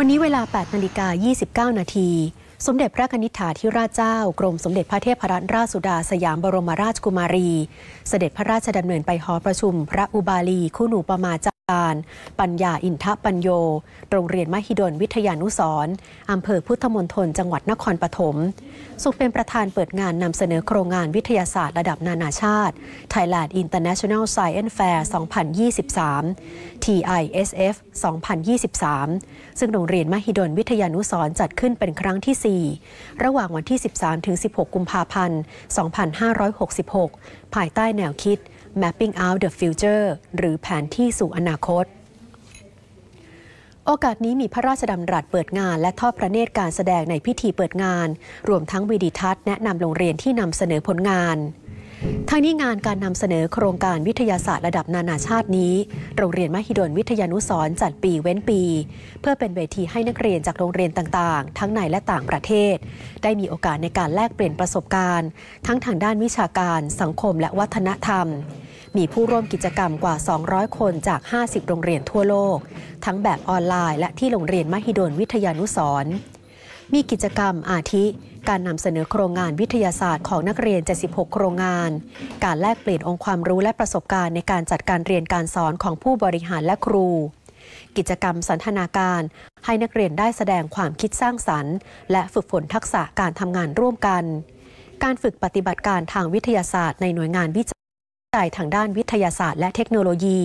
วันนี้เวลา8นาฬิกา29 นาที สมเด็จพระนิษฐาธิราชเจ้า กรมสมเด็จพระเทพรัตนราชสุดาสยามบรมราชกุมารี เสด็จพระราชดำเนินไปหอประชุมพระอุบาลี คู่หนูประมาจาการปัญญาอินทปัญโยโรงเรียนมหิดล วิทยานุสรอำเภอพุทธมณฑลจังหวัดนครปฐม สุขเป็นประธานเปิดงานนำเสนอโครงงานวิทยาศาสตร์ระดับนานาชาติ Thailand International Science Fair 2023 TISF 2023 ซึ่งโรงเรียนมหิดล วิทยานุสรจัดขึ้นเป็นครั้งที่ 4 ระหว่างวันที่ 13-16 กุมภาพันธ์ 2566 ภายใต้แนวคิด Mapping Out the Future หรือแผนที่สู่อนาคต โอกาสนี้มีพระราชดำรัสเปิดงานและทอดพระเนตรการแสดงในพิธีเปิดงาน รวมทั้งวีดิทัศน์แนะนำโรงเรียนที่นำเสนอผลงาน ทั้งนี้งานการนำเสนอโครงการวิทยาศาสตร์ระดับนานาชาตินี้ โรงเรียนมหิดลวิทยานุสรจัดปีเว้นปี เพื่อเป็นเวทีให้นักเรียนจากโรงเรียนต่างๆ ทั้งในและต่างประเทศ ได้มีโอกาสในการแลกเปลี่ยนประสบการณ์ ทั้งทางด้านวิชาการ สังคม และวัฒนธรรมมีผู้ร่วมกิจกรรมกว่า 200 คนจาก 50 โรงเรียนทั่วโลก ทั้งแบบออนไลน์ และที่โรงเรียนมหิดลวิทยานุสรมีกิจกรรมอาทิ การนำเสนอโครงงานวิทยาศาสตร์ ของนักเรียน 76 โครงงาน การแลกเปลี่ยนองค์ความรู้และประสบการณ์ในการจัดการเรียนการสอนของผู้บริหารและครู กิจกรรมสันทนาการ ให้นักเรียนได้แสดงความคิดสร้างสรรค์ และฝึกฝนทักษะการทำงานร่วมกัน การฝึกปฏิบัติการทางวิทยาศาสตร์ในหน่วยงานวิจัยจัยทางด้านวิทยาศาสตร์และเทคโนโลยี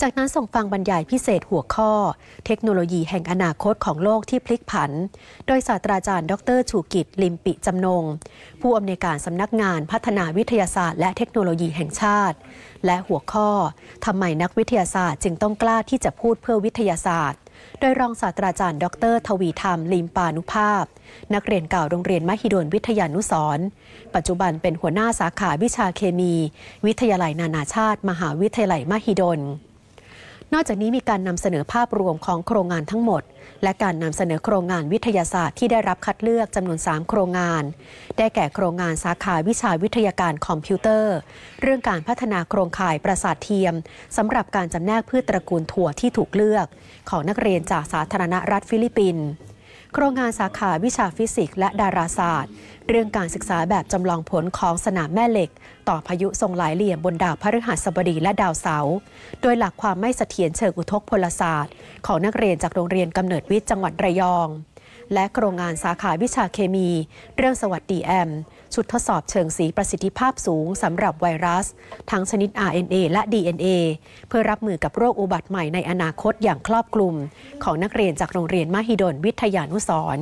จากนั้นส่งฟังบรรยายพิเศษหัวข้อ เทคโนโลยีแห่งอนาคตของโลกที่พลิกผัน โดยศาสตราจารย์ดร ชูกิจลิมปิจำนงผู้อำนวยการสำนักงานพัฒนาวิทยาศาสตร์ และเทคโนโลยีแห่งชาติ และหัวข้อทำไมนักวิทยาศาสตร์จึงต้องกล้าที่จะพูดเพื่อวิทยาศาสตร์โดยรองศาสตราจารย์ดร ทวีธรรม ลิมปานุภาพ นักเรียนเก่าโรงเรียนมหิดลวิทยานุสรปัจจุบันเป็นหัวหน้าสาขาวิชาเคมี วิทยาลัยนานาชาติ มหาวิทยาลัยมหิดลนอกจากนี้มีการนำเสนอภาพรวมของโครงงานทั้งหมด และการนำเสนอโครงงานวิทยาศาสตร์ที่ได้รับคัดเลือกจำนวน 3 โครงงาน ได้แก่โครงงานสาขาวิชาวิทยาการคอมพิวเตอร์ เรื่องการพัฒนาโครงข่ายประสาทเทียมสำหรับการจำแนกพืชตระกูลถั่วที่ถูกเลือก ของนักเรียนจากสาธารณรัฐฟิลิปปินส์โครงงานสาขาวิชาฟิสิกส์และดาราศาสตร์ เรื่องการศึกษาแบบจำลองผลของสนามแม่เหล็ก ต่อพายุทรงหลายเหลี่ยมบนดาวพฤหัสบดีและดาวเสาร์โดยหลักความไม่เสถียรเชิงอุทกพลศาสตร์ ของนักเรียนจากโรงเรียนกำเนิดวิทย์จังหวัดระยองและโครงงานสาขาวิชาเคมี เรื่องสวัสดีแอมชุดทดสอบเชิงสีประสิทธิภาพสูงสำหรับไวรัส ทั้งชนิด RNA และ DNA เพื่อรับมือกับโรคอุบัติใหม่ในอนาคตอย่างครอบคลุม ของนักเรียนจากโรงเรียนมหิดล วิทยานุสร